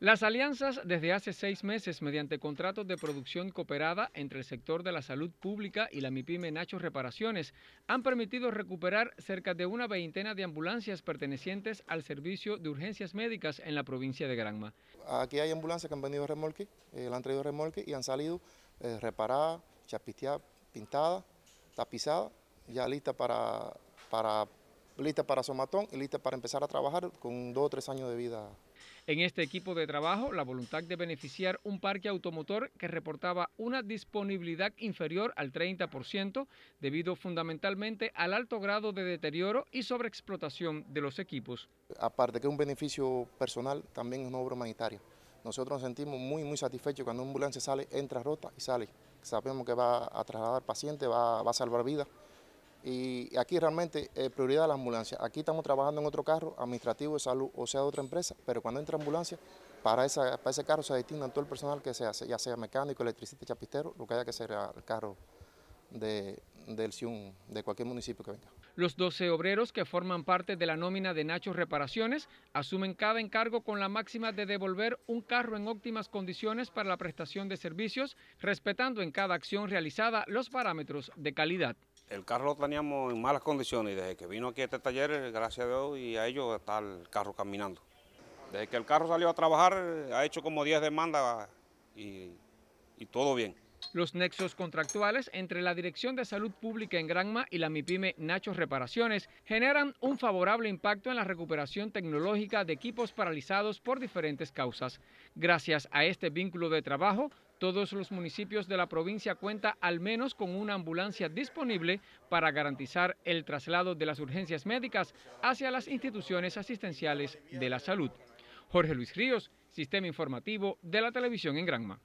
Las alianzas desde hace seis meses mediante contratos de producción cooperada entre el sector de la salud pública y la mipyme Nacho Reparaciones han permitido recuperar cerca de una veintena de ambulancias pertenecientes al servicio de urgencias médicas en la provincia de Granma. Aquí hay ambulancias que han venido remolque, eh, la han traído remolque y han salido eh, reparadas, chapisteadas, pintadas, tapizadas, ya listas para, para lista para somatón y lista para empezar a trabajar con dos o tres años de vida. En este equipo de trabajo, la voluntad de beneficiar un parque automotor que reportaba una disponibilidad inferior al 30%, debido fundamentalmente al alto grado de deterioro y sobreexplotación de los equipos. Aparte que es un beneficio personal, también es una obra humanitaria. Nosotros nos sentimos muy, muy satisfechos cuando una ambulancia sale, entra rota y sale. Sabemos que va a trasladar pacientes, va a salvar vidas y aquí realmente eh, prioridad la ambulancia. Aquí estamos trabajando en otro carro administrativo de salud, o sea, de otra empresa, pero cuando entra ambulancia, para, ese carro se destina todo el personal que sea, ya sea mecánico, electricista, chapistero, lo que haya que ser el carro del CIUN, de cualquier municipio que venga. Los 12 obreros que forman parte de la nómina de Nacho Reparaciones asumen cada encargo con la máxima de devolver un carro en óptimas condiciones para la prestación de servicios, respetando en cada acción realizada los parámetros de calidad. El carro lo teníamos en malas condiciones y desde que vino aquí a este taller, gracias a Dios y a ellos, está el carro caminando. Desde que el carro salió a trabajar, ha hecho como 10 demandas y, y todo bien. Los nexos contractuales entre la Dirección de Salud Pública en Granma y la MIPIME Nachos Reparaciones generan un favorable impacto en la recuperación tecnológica de equipos paralizados por diferentes causas. Gracias a este vínculo de trabajo, todos los municipios de la provincia cuentan al menos con una ambulancia disponible para garantizar el traslado de las urgencias médicas hacia las instituciones asistenciales de la salud. Jorge Luis Ríos, Sistema Informativo de la Televisión en Granma.